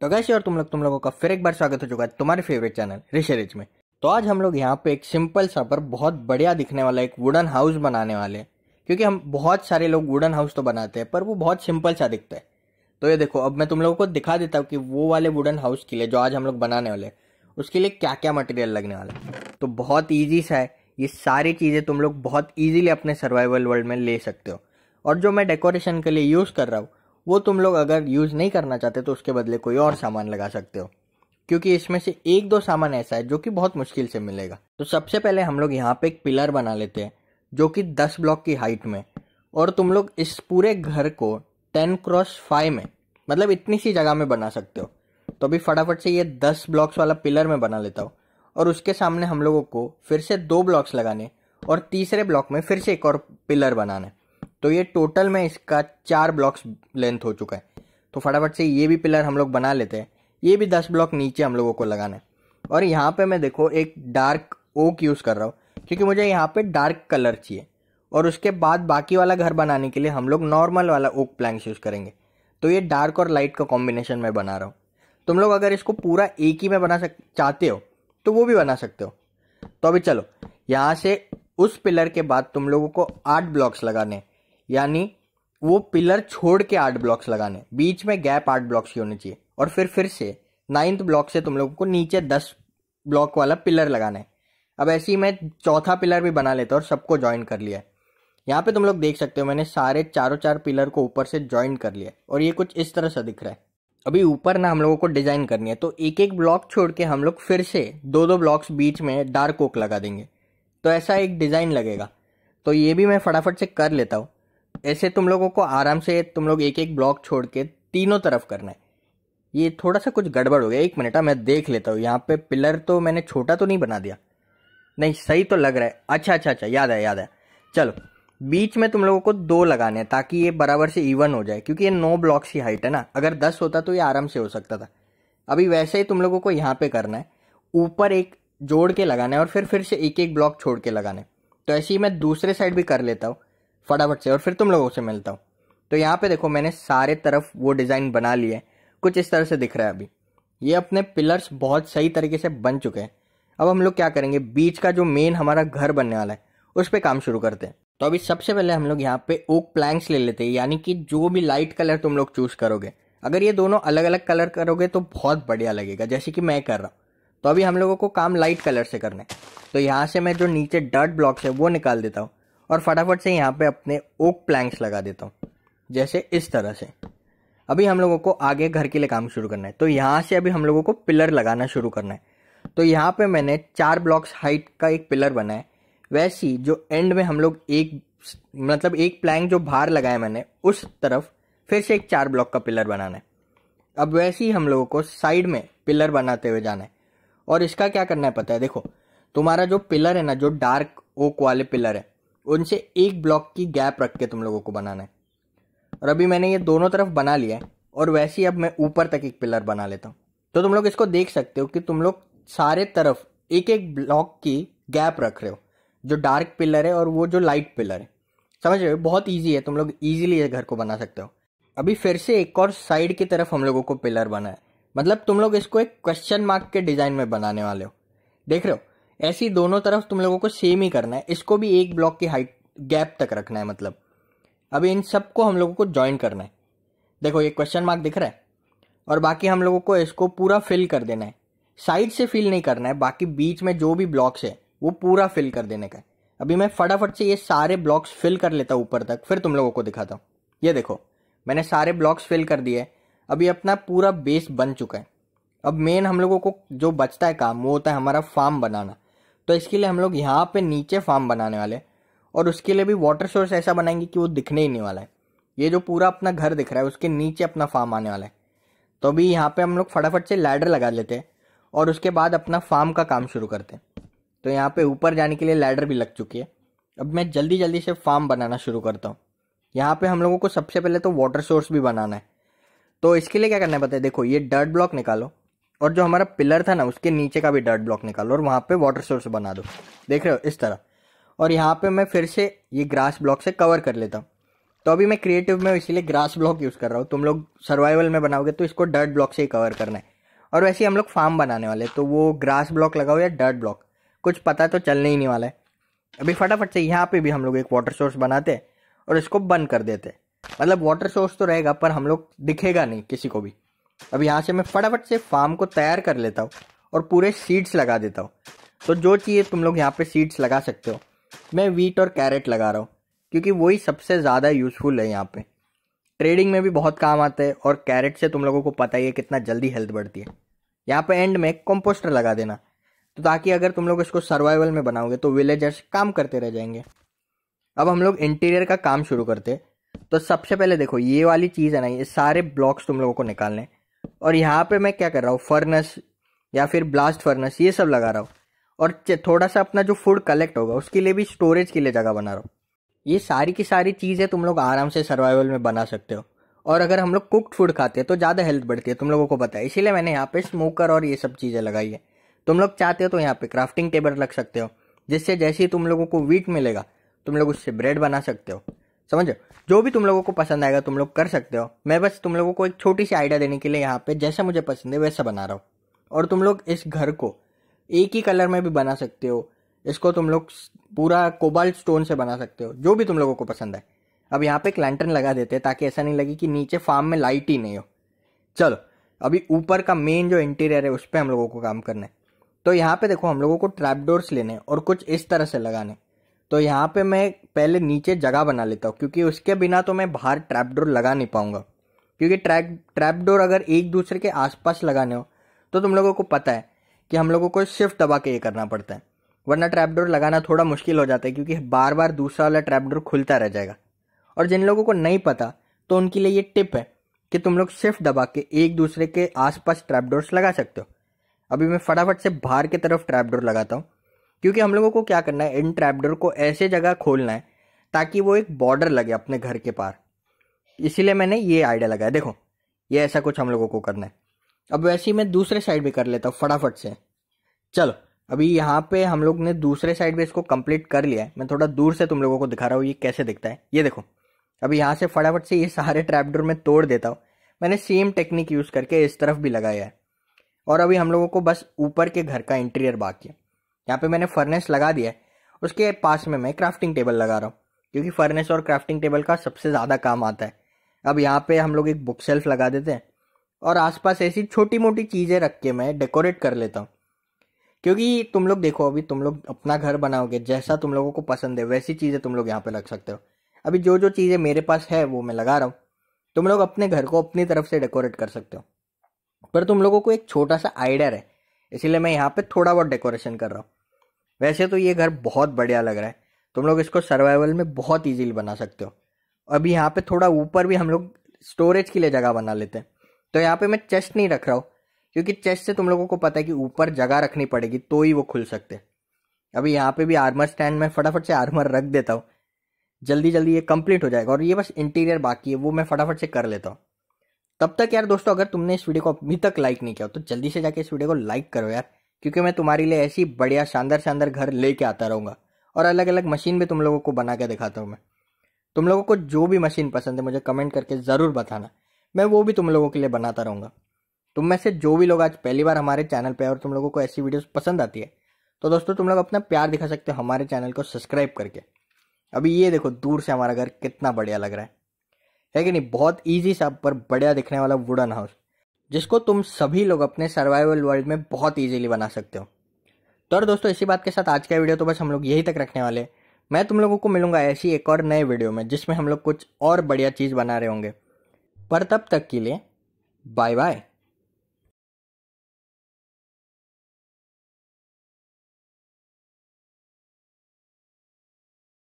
तो कैसे और तुम लोग तुम लोगों का फिर एक बार स्वागत हो चुका है तुम्हारे फेवरेट चैनल रिच में तो आज हम लोग यहाँ पे एक सिंपल सा पर बहुत बढ़िया दिखने वाला एक वुडन हाउस बनाने वाले हैं क्योंकि हम बहुत सारे लोग वुडन हाउस तो बनाते हैं पर वो बहुत सिंपल सा दिखता है तो ये देखो अब मैं तुम लोगों को दिखा देता हूँ कि वो वाले वुडन हाउस के लिए जो आज हम लोग बनाने वाले उसके लिए क्या क्या मटेरियल लगने वाला है तो बहुत ईजी सा है ये सारी चीज़ें तुम लोग बहुत ईजिली अपने सर्वाइवल वर्ल्ड में ले सकते हो और जो मैं डेकोरेशन के लिए यूज़ कर रहा हूँ वो तुम लोग अगर यूज़ नहीं करना चाहते तो उसके बदले कोई और सामान लगा सकते हो क्योंकि इसमें से एक दो सामान ऐसा है जो कि बहुत मुश्किल से मिलेगा तो सबसे पहले हम लोग यहाँ पे एक पिलर बना लेते हैं जो कि दस ब्लॉक की हाइट में और तुम लोग इस पूरे घर को टेन क्रॉस फाइव में मतलब इतनी सी जगह में बना सकते हो तो अभी फटाफट से ये दस ब्लॉक्स वाला पिलर में बना लेता हूँ और उसके सामने हम लोगों को फिर से दो ब्लॉक्स लगाने और तीसरे ब्लॉक में फिर से एक और पिलर बनाने तो ये टोटल में इसका चार ब्लॉक्स लेंथ हो चुका है तो फटाफट से ये भी पिलर हम लोग बना लेते हैं ये भी दस ब्लॉक नीचे हम लोगों को लगाना है और यहाँ पे मैं देखो एक डार्क ओक यूज़ कर रहा हूँ क्योंकि मुझे यहाँ पे डार्क कलर चाहिए और उसके बाद बाकी वाला घर बनाने के लिए हम लोग नॉर्मल वाला ओक प्लैंक्स यूज़ करेंगे तो ये डार्क और लाइट का कॉम्बिनेशन मैं बना रहा हूँ तुम लोग अगर इसको पूरा एक ही में बना सक चाहते हो तो वो भी बना सकते हो तो अभी चलो यहाँ से उस पिलर के बाद तुम लोगों को आठ ब्लॉक्स लगाने हैं यानी वो पिलर छोड़ के आठ ब्लॉक्स लगाने बीच में गैप आठ ब्लॉक्स की होनी चाहिए और फिर फिर से नाइन्थ ब्लॉक से तुम लोगों को नीचे दस ब्लॉक वाला पिलर लगाना है अब ऐसे ही मैं चौथा पिलर भी बना लेता और सबको ज्वाइन कर लिया है यहाँ पे तुम लोग देख सकते हो मैंने सारे चारों चार पिलर को ऊपर से ज्वाइन कर लिया और ये कुछ इस तरह से दिख रहा है अभी ऊपर ना हम लोगों को डिजाइन करनी है तो एक एक ब्लॉक छोड़ के हम लोग फिर से दो दो ब्लॉक्स बीच में डार्क ओक लगा देंगे तो ऐसा एक डिज़ाइन लगेगा तो ये भी मैं फटाफट से कर लेता हूँ ऐसे तुम लोगों को आराम से तुम लोग एक एक ब्लॉक छोड़ के तीनों तरफ करना है ये थोड़ा सा कुछ गड़बड़ हो गया एक मिनट हाँ, मैं देख लेता हूँ यहाँ पे पिलर तो मैंने छोटा तो नहीं बना दिया नहीं सही तो लग रहा है अच्छा अच्छा अच्छा याद है याद है चलो बीच में तुम लोगों को दो लगाने हैं ताकि ये बराबर से इवन हो जाए क्योंकि ये नौ ब्लॉक्स की हाइट है ना अगर दस होता तो ये आराम से हो सकता था अभी वैसे ही तुम लोगों को यहाँ पे करना है ऊपर एक जोड़ के लगाना है और फिर फिर से एक एक ब्लॉक छोड़ के लगाना है तो ऐसे ही मैं दूसरे साइड भी कर लेता हूँ फटाफट से और फिर तुम लोगों से मिलता हूँ तो यहाँ पे देखो मैंने सारे तरफ वो डिज़ाइन बना लिए कुछ इस तरह से दिख रहा है अभी ये अपने पिलर्स बहुत सही तरीके से बन चुके हैं अब हम लोग क्या करेंगे बीच का जो मेन हमारा घर बनने वाला है उस पर काम शुरू करते हैं तो अभी सबसे पहले हम लोग यहाँ पे ओक प्लैंक्स ले लेते हैं यानी कि जो भी लाइट कलर तुम लोग चूज़ करोगे अगर ये दोनों अलग अलग कलर करोगे तो बहुत बढ़िया लगेगा जैसे कि मैं कर रहा हूँ तो अभी हम लोगों को काम लाइट कलर से करना है तो यहाँ से मैं जो नीचे डर्ट ब्लॉक्स है वो निकाल देता हूँ और फटाफट से यहाँ पे अपने ओक प्लैंक्स लगा देता हूँ जैसे इस तरह से अभी हम लोगों को आगे घर के लिए काम शुरू करना है तो यहाँ से अभी हम लोगों को पिलर लगाना शुरू करना है तो यहाँ पे मैंने चार ब्लॉक्स हाइट का एक पिलर बनाया वैसी जो एंड में हम लोग एक मतलब एक प्लैंक जो बाहर लगाया मैंने उस तरफ फिर से एक चार ब्लॉक का पिलर बनाना है अब वैसे ही हम लोगों को साइड में पिलर बनाते हुए जाना है और इसका क्या करना है पता है देखो तुम्हारा जो पिलर है ना जो डार्क ओक वाले पिलर है उनसे एक ब्लॉक की गैप रख के तुम लोगों को बनाना है और अभी मैंने ये दोनों तरफ बना लिया है और वैसे ही अब मैं ऊपर तक एक पिलर बना लेता हूँ तो तुम लोग इसको देख सकते हो कि तुम लोग सारे तरफ एक एक ब्लॉक की गैप रख रहे हो जो डार्क पिलर है और वो जो लाइट पिलर है समझ रहे हो बहुत ईजी है तुम लोग ईजिली ये घर को बना सकते हो अभी फिर से एक और साइड की तरफ हम लोगों को पिलर बना है मतलब तुम लोग इसको एक क्वेश्चन मार्क के डिज़ाइन में बनाने वाले हो देख रहे हो ऐसे ही दोनों तरफ तुम लोगों को सेम ही करना है इसको भी एक ब्लॉक की हाइट गैप तक रखना है मतलब अब इन सबको हम लोगों को ज्वाइन करना है देखो ये क्वेश्चन मार्क दिख रहा है और बाकी हम लोगों को इसको पूरा फिल कर देना है साइड से फिल नहीं करना है बाकी बीच में जो भी ब्लॉक्स है वो पूरा फिल कर देने का है अभी मैं फटाफट से ये सारे ब्लॉक्स फिल कर लेता हूँ ऊपर तक फिर तुम लोगों को दिखाता हूँ ये देखो मैंने सारे ब्लॉक्स फिल कर दिए अभी अपना पूरा बेस बन चुका है अब मेन हम लोगों को जो बचता है काम वो होता है हमारा फार्म बनाना तो इसके लिए हम लोग यहाँ पे नीचे फार्म बनाने वाले और उसके लिए भी वाटर सोर्स ऐसा बनाएंगे कि वो दिखने ही नहीं वाला है ये जो पूरा अपना घर दिख रहा है उसके नीचे अपना फार्म आने वाला है तो अभी यहाँ पे हम लोग फटाफट से लैडर लगा लेते हैं और उसके बाद अपना फार्म का काम शुरू करते हैं तो यहाँ पे ऊपर जाने के लिए लैडर भी लग चुकी है अब मैं जल्दी जल्दी से फार्म बनाना शुरू करता हूँ यहाँ पे हम लोगों को सबसे पहले तो वाटर सोर्स भी बनाना है तो इसके लिए क्या करना है है देखो ये डर्ट ब्लॉक निकालो और जो हमारा पिलर था ना उसके नीचे का भी डर्ट ब्लॉक निकालो और वहाँ पे वाटर सोर्स बना दो देख रहे हो इस तरह और यहाँ पे मैं फिर से ये ग्रास ब्लॉक से कवर कर लेता हूँ तो अभी मैं क्रिएटिव में इसीलिए ग्रास ब्लॉक यूज़ कर रहा हूँ तुम लोग सर्वाइवल में बनाओगे तो इसको डर्ट ब्लॉक से ही कवर करना है और वैसे ही हम लोग फार्म बनाने वाले तो वो ग्रास ब्लॉक लगाओ या डर्ट ब्लॉक कुछ पता तो चलने ही नहीं वाला है अभी फटाफट से यहाँ पर भी हम लोग एक वाटर सोर्स बनाते और इसको बंद कर देते मतलब वाटर सोर्स तो रहेगा पर हम लोग दिखेगा नहीं किसी को भी अब यहाँ से मैं फटाफट से फार्म को तैयार कर लेता हूँ और पूरे सीड्स लगा देता हूँ तो जो चाहिए तुम लोग यहाँ पे सीड्स लगा सकते हो मैं वीट और कैरेट लगा रहा हूँ क्योंकि वही सबसे ज़्यादा यूज़फुल है यहाँ पे ट्रेडिंग में भी बहुत काम आता है और कैरेट से तुम लोगों को पता ही है कितना जल्दी हेल्थ बढ़ती है यहाँ पे एंड में कंपोस्टर लगा देना तो ताकि अगर तुम लोग इसको सर्वाइवल में बनाओगे तो विलेजर्स काम करते रह जाएंगे अब हम लोग इंटीरियर का काम शुरू करते तो सबसे पहले देखो ये वाली चीज़ है ना ये सारे ब्लॉक्स तुम लोगों को निकालने और यहाँ पे मैं क्या कर रहा हूँ फर्नेस या फिर ब्लास्ट फर्नेस ये सब लगा रहा हूँ और थोड़ा सा अपना जो फूड कलेक्ट होगा उसके लिए भी स्टोरेज के लिए जगह बना रहा हूँ ये सारी की सारी चीज़ें तुम लोग आराम से सर्वाइवल में बना सकते हो और अगर हम लोग कुकड फूड खाते हैं तो ज़्यादा हेल्थ बढ़ती है तुम लोगों को पता है इसीलिए मैंने यहाँ पे स्मोकर और ये सब चीज़ें लगाई है तुम लोग चाहते हो तो यहाँ पे क्राफ्टिंग टेबल रख सकते हो जिससे जैसे ही तुम लोगों को वीट मिलेगा तुम लोग उससे ब्रेड बना सकते हो समझो जो भी तुम लोगों को पसंद आएगा तुम लोग कर सकते हो मैं बस तुम लोगों को एक छोटी सी आइडिया देने के लिए यहाँ पे जैसा मुझे पसंद है वैसा बना रहा हूँ और तुम लोग इस घर को एक ही कलर में भी बना सकते हो इसको तुम लोग पूरा कोबाल्ट स्टोन से बना सकते हो जो भी तुम लोगों को पसंद है अब यहाँ पे एक लैंटर्न लगा देते हैं ताकि ऐसा नहीं लगे कि नीचे फार्म में लाइट ही नहीं हो चलो अभी ऊपर का मेन जो इंटीरियर है उस पर हम लोगों को काम करना है तो यहाँ पे देखो हम लोगों को ट्रैपडोर्स लेने और कुछ इस तरह से लगाने तो यहाँ पे मैं पहले नीचे जगह बना लेता हूँ क्योंकि उसके बिना तो मैं बाहर ट्रैप डोर लगा नहीं पाऊँगा क्योंकि ट्रैप ट्रैप डोर अगर एक दूसरे के आसपास लगाने हो तो तुम लोगों को पता है कि हम लोगों को शिफ्ट दबा के ये करना पड़ता है वरना ट्रैप डोर लगाना थोड़ा मुश्किल हो जाता है क्योंकि बार बार दूसरा वाला ट्रैप डोर खुलता रह जाएगा और जिन लोगों को नहीं पता तो उनके लिए ये टिप है कि तुम लोग शिफ्ट दबा के एक दूसरे के आसपास ट्रैप डोर्स लगा सकते हो अभी मैं फटाफट से बाहर की तरफ ट्रैप डोर लगाता हूँ क्योंकि हम लोगों को क्या करना है इन ट्रैपडोर को ऐसे जगह खोलना है ताकि वो एक बॉर्डर लगे अपने घर के पार इसीलिए मैंने ये आइडिया लगाया देखो ये ऐसा कुछ हम लोगों को करना है अब वैसे ही मैं दूसरे साइड भी कर लेता हूँ फटाफट से चलो अभी यहाँ पे हम लोग ने दूसरे साइड भी इसको कंप्लीट कर लिया है मैं थोड़ा दूर से तुम लोगों को दिखा रहा हूँ ये कैसे दिखता है ये देखो अभी यहाँ से फटाफट से ये सारे ट्रैपडोर में तोड़ देता हूँ मैंने सेम टेक्निक यूज़ करके इस तरफ भी लगाया है और अभी हम लोगों को बस ऊपर के घर का इंटीरियर बाकी है यहाँ पे मैंने फर्नेस लगा दिया है उसके पास में मैं क्राफ्टिंग टेबल लगा रहा हूँ क्योंकि फर्नेस और क्राफ्टिंग टेबल का सबसे ज़्यादा काम आता है अब यहाँ पे हम लोग एक बुक सेल्फ लगा देते हैं और आसपास ऐसी छोटी मोटी चीज़ें रख के मैं डेकोरेट कर लेता हूँ क्योंकि तुम लोग देखो अभी तुम लोग अपना घर बनाओगे जैसा तुम लोगों को पसंद है वैसी चीज़ें तुम लोग यहाँ पे रख सकते हो अभी जो जो चीज़ें मेरे पास है वो मैं लगा रहा हूँ तुम लोग अपने घर को अपनी तरफ से डेकोरेट कर सकते हो पर तुम लोगों को एक छोटा सा आइडिया है इसीलिए मैं यहाँ पे थोड़ा बहुत डेकोरेशन कर रहा हूँ वैसे तो ये घर बहुत बढ़िया लग रहा है तुम लोग इसको सर्वाइवल में बहुत ईजीली बना सकते हो अभी यहाँ पे थोड़ा ऊपर भी हम लोग स्टोरेज के लिए जगह बना लेते हैं तो यहाँ पे मैं चेस्ट नहीं रख रहा हूँ क्योंकि चेस्ट से तुम लोगों को पता है कि ऊपर जगह रखनी पड़ेगी तो ही वो खुल सकते हैं अभी यहाँ पे भी आर्मर स्टैंड में फटाफट से आर्मर रख देता हूँ जल्दी जल्दी ये कंप्लीट हो जाएगा और ये बस इंटीरियर बाकी है वो मैं फटाफट से कर लेता हूँ तब तक यार दोस्तों अगर तुमने इस वीडियो को अभी तक लाइक नहीं किया तो जल्दी से जाके इस वीडियो को लाइक करो यार क्योंकि मैं तुम्हारे लिए ऐसी बढ़िया शानदार शानदार घर लेके आता रहूँगा और अलग अलग मशीन भी तुम लोगों को बना के दिखाता हूँ मैं तुम लोगों को जो भी मशीन पसंद है मुझे कमेंट करके ज़रूर बताना मैं वो भी तुम लोगों के लिए बनाता रहूँगा तुम में से जो भी लोग आज पहली बार हमारे चैनल पर और तुम लोगों को ऐसी वीडियोस पसंद आती है तो दोस्तों तुम लोग अपना प्यार दिखा सकते हो हमारे चैनल को सब्सक्राइब करके अभी ये देखो दूर से हमारा घर कितना बढ़िया लग रहा है है कि नहीं बहुत ईजी सा पर बढ़िया दिखने वाला वुडन हाउस जिसको तुम सभी लोग अपने सर्वाइवल वर्ल्ड में बहुत ईजिली बना सकते हो तो और दोस्तों इसी बात के साथ आज का वीडियो तो बस हम लोग यही तक रखने वाले मैं तुम लोगों को मिलूंगा ऐसी एक और नए वीडियो में जिसमें हम लोग कुछ और बढ़िया चीज़ बना रहे होंगे पर तब तक के लिए बाय बाय